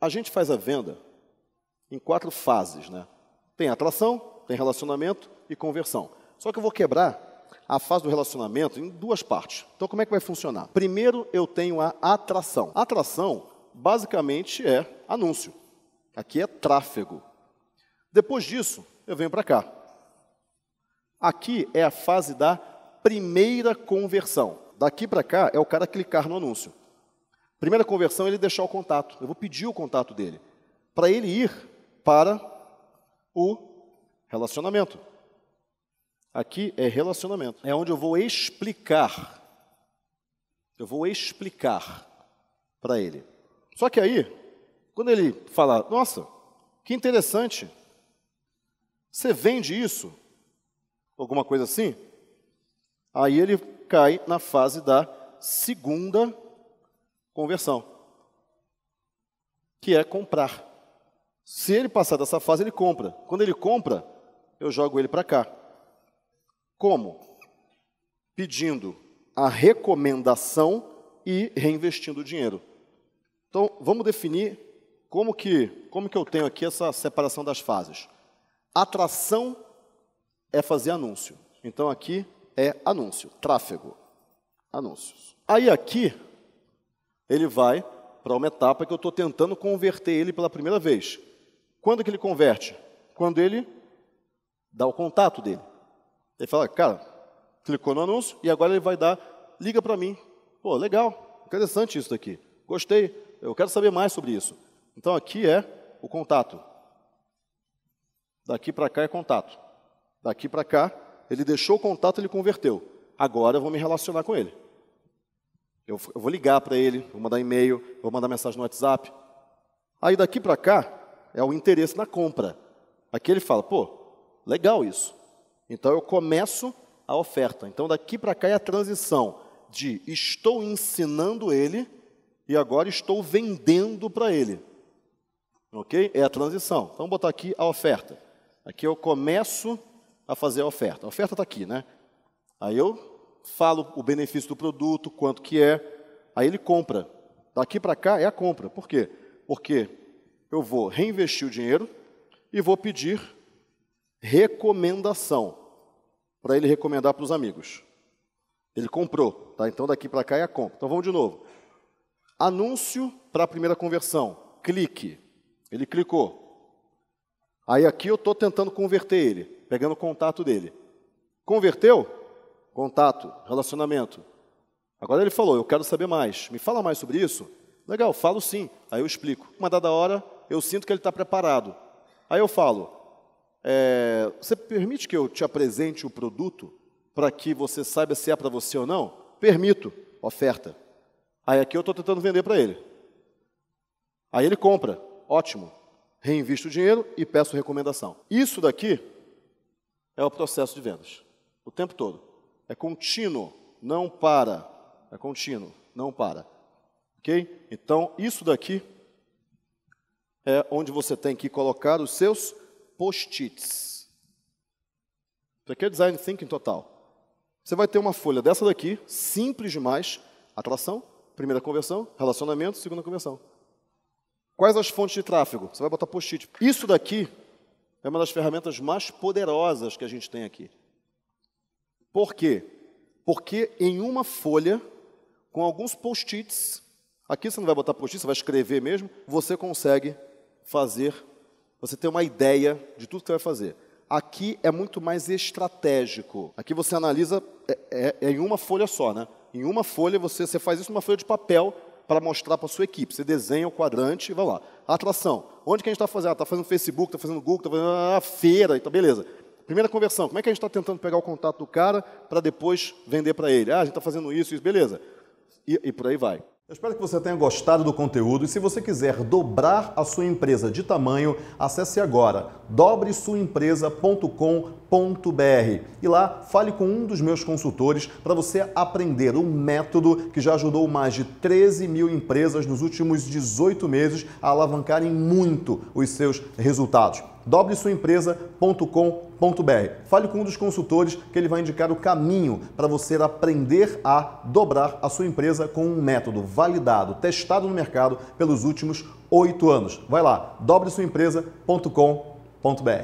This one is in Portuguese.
A gente faz a venda em quatro fases, né? Tem atração, tem relacionamento e conversão. Só que eu vou quebrar a fase do relacionamento em duas partes. Então, como é que vai funcionar? Primeiro, eu tenho a atração. atração, basicamente, é anúncio. Aqui é tráfego. Depois disso, eu venho para cá. Aqui é a fase da primeira conversão. Daqui para cá é o cara clicar no anúncio. Primeira conversão é ele deixar o contato. Eu vou pedir o contato dele para ele ir para o relacionamento. Aqui é relacionamento. É onde eu vou explicar. Eu vou explicar para ele. Só que aí, quando ele falar, nossa, que interessante. Você vende isso? Alguma coisa assim? Aí ele cai na fase da segunda conversão, que é comprar. Se ele passar dessa fase, ele compra. Quando ele compra, eu jogo ele para cá. Como? Pedindo a recomendação e reinvestindo o dinheiro. Então, vamos definir como que, como que eu tenho aqui essa separação das fases. Atração é fazer anúncio. Então, aqui é anúncio, tráfego, anúncios. Aí, aqui, ele vai para uma etapa que eu estou tentando converter ele pela primeira vez. Quando que ele converte? Quando ele dá o contato dele. Ele fala, cara, clicou no anúncio e agora ele vai dar, liga para mim. Pô, legal, interessante isso daqui. Gostei, eu quero saber mais sobre isso. Então aqui é o contato. Daqui para cá é contato. Daqui para cá, ele deixou o contato, ele converteu. Agora eu vou me relacionar com ele. Eu, eu vou ligar para ele, vou mandar e-mail, vou mandar mensagem no WhatsApp. Aí daqui para cá é o interesse na compra. Aqui ele fala, pô, legal isso. Então eu começo a oferta. Então daqui para cá é a transição de estou ensinando ele e agora estou vendendo para ele. Ok? É a transição. Então, vamos botar aqui a oferta. Aqui eu começo a fazer a oferta. A oferta está aqui, né? Aí eu falo o benefício do produto, quanto que é, aí ele compra. Daqui para cá é a compra. Por quê? Porque eu vou reinvestir o dinheiro e vou pedir recomendação para ele recomendar para os amigos. Ele comprou, tá? Então daqui para cá é a compra. Então vamos de novo. Anúncio para a primeira conversão. Clique. Ele clicou. Aí aqui eu estou tentando converter ele, pegando o contato dele. Converteu? contato, relacionamento. Agora ele falou, eu quero saber mais. Me fala mais sobre isso? Legal, falo sim. Aí eu explico. Uma dada hora, eu sinto que ele está preparado. Aí eu falo, é, você permite que eu te apresente o produto para que você saiba se é para você ou não? Permito, oferta. Aí aqui eu estou tentando vender para ele. Aí ele compra, ótimo. Reinvisto o dinheiro e peço recomendação. Isso daqui é o processo de vendas, o tempo todo. É contínuo, não para. É contínuo, não para. Ok? Então, isso daqui é onde você tem que colocar os seus post-its. Isso aqui é design thinking total. Você vai ter uma folha dessa daqui, simples demais, atração, primeira conversão, relacionamento, segunda conversão. Quais as fontes de tráfego? Você vai botar post-it. Isso daqui é uma das ferramentas mais poderosas que a gente tem aqui. Por quê? Porque em uma folha, com alguns post-its, aqui você não vai botar post-it, você vai escrever mesmo, você consegue fazer, você tem uma ideia de tudo que você vai fazer. Aqui é muito mais estratégico. Aqui você analisa é, é, é em uma folha só, né? Em uma folha você, você faz isso numa folha de papel para mostrar para a sua equipe. Você desenha o quadrante e vai lá. Atração. Onde que a gente está fazendo? Está ah, fazendo Facebook, está fazendo Google, está fazendo a ah, ah, feira, então beleza. Primeira conversão, como é que a gente está tentando pegar o contato do cara para depois vender para ele? Ah, a gente está fazendo isso, isso, beleza. E, e por aí vai. Eu espero que você tenha gostado do conteúdo e se você quiser dobrar a sua empresa de tamanho, acesse agora dobresuaempresa.com.br e lá fale com um dos meus consultores para você aprender um método que já ajudou mais de 13 mil empresas nos últimos 18 meses a alavancarem muito os seus resultados. dobresuaempresa.com.br. Fale com um dos consultores que ele vai indicar o caminho para você aprender a dobrar a sua empresa com um método validado, testado no mercado pelos últimos oito anos. Vai lá, dobresuaempresa.com.br br